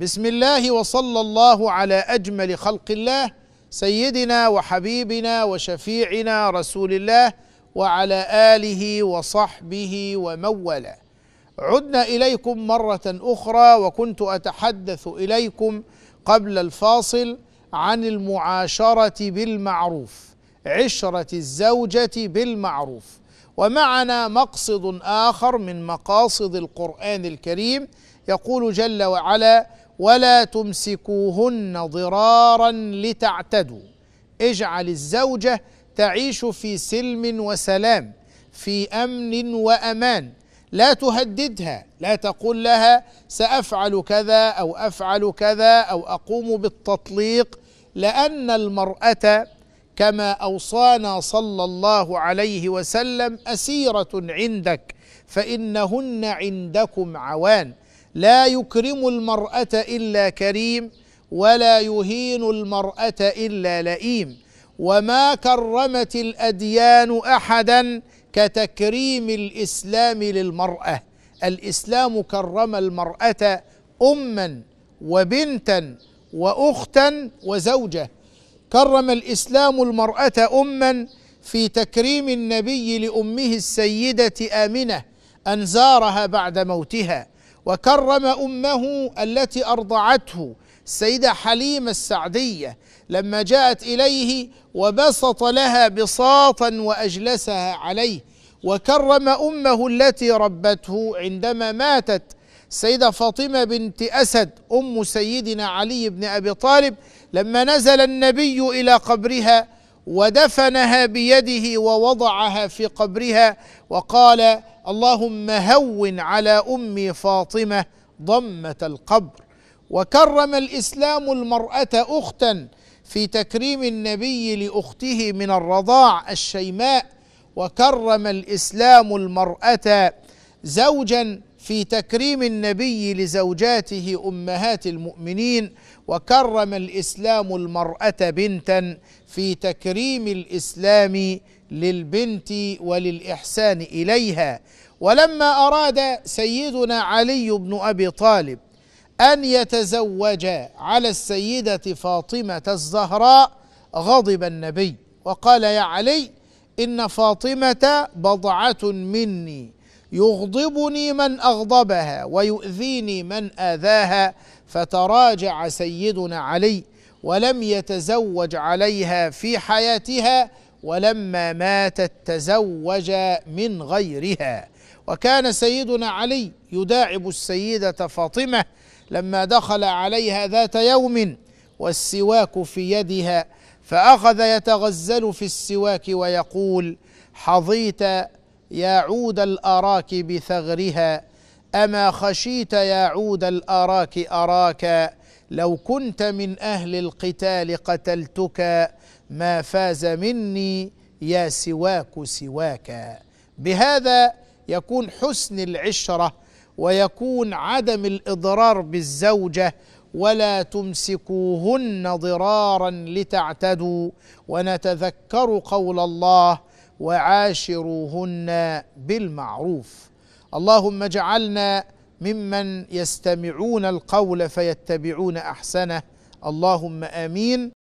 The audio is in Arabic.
بسم الله وصلى الله على اجمل خلق الله سيدنا وحبيبنا وشفيعنا رسول الله وعلى اله وصحبه وموله عدنا اليكم مره اخرى وكنت اتحدث اليكم قبل الفاصل عن المعاشره بالمعروف عشره الزوجه بالمعروف ومعنا مقصد اخر من مقاصد القران الكريم يقول جل وعلا ولا تمسكوهن ضرارا لتعتدوا اجعل الزوجه تعيش في سلم وسلام في امن وامان لا تهددها لا تقول لها سافعل كذا او افعل كذا او اقوم بالتطليق لان المراه كما اوصانا صلى الله عليه وسلم اسيره عندك فانهن عندكم عوان لا يكرم المرأة إلا كريم ولا يهين المرأة إلا لئيم وما كرمت الأديان أحدا كتكريم الإسلام للمرأة الإسلام كرم المرأة أما وبنتا وأختا وزوجة كرم الإسلام المرأة أما في تكريم النبي لأمه السيدة آمنة أن زارها بعد موتها وكرم امه التي ارضعته السيده حليمه السعديه لما جاءت اليه وبسط لها بساطا واجلسها عليه وكرم امه التي ربته عندما ماتت السيده فاطمه بنت اسد ام سيدنا علي بن ابي طالب لما نزل النبي الى قبرها ودفنها بيده ووضعها في قبرها وقال اللهم هون على امي فاطمه ضمه القبر وكرم الاسلام المراه اختا في تكريم النبي لاخته من الرضاع الشيماء وكرم الاسلام المراه زوجا في تكريم النبي لزوجاته امهات المؤمنين وكرم الاسلام المراه بنتا في تكريم الاسلام للبنت وللاحسان اليها ولما اراد سيدنا علي بن ابي طالب ان يتزوج على السيده فاطمه الزهراء غضب النبي وقال يا علي ان فاطمه بضعه مني يغضبني من اغضبها ويؤذيني من اذاها فتراجع سيدنا علي ولم يتزوج عليها في حياتها ولما ماتت تزوج من غيرها وكان سيدنا علي يداعب السيده فاطمه لما دخل عليها ذات يوم والسواك في يدها فاخذ يتغزل في السواك ويقول حظيت يا عود الأراك بثغرها أما خشيت يا عود الأراك أراك لو كنت من أهل القتال قتلتك ما فاز مني يا سواك سواك بهذا يكون حسن العشرة ويكون عدم الإضرار بالزوجة ولا تمسكوهن ضرارا لتعتدوا ونتذكر قول الله وعاشروهن بالمعروف اللهم اجعلنا ممن يستمعون القول فيتبعون احسنه اللهم امين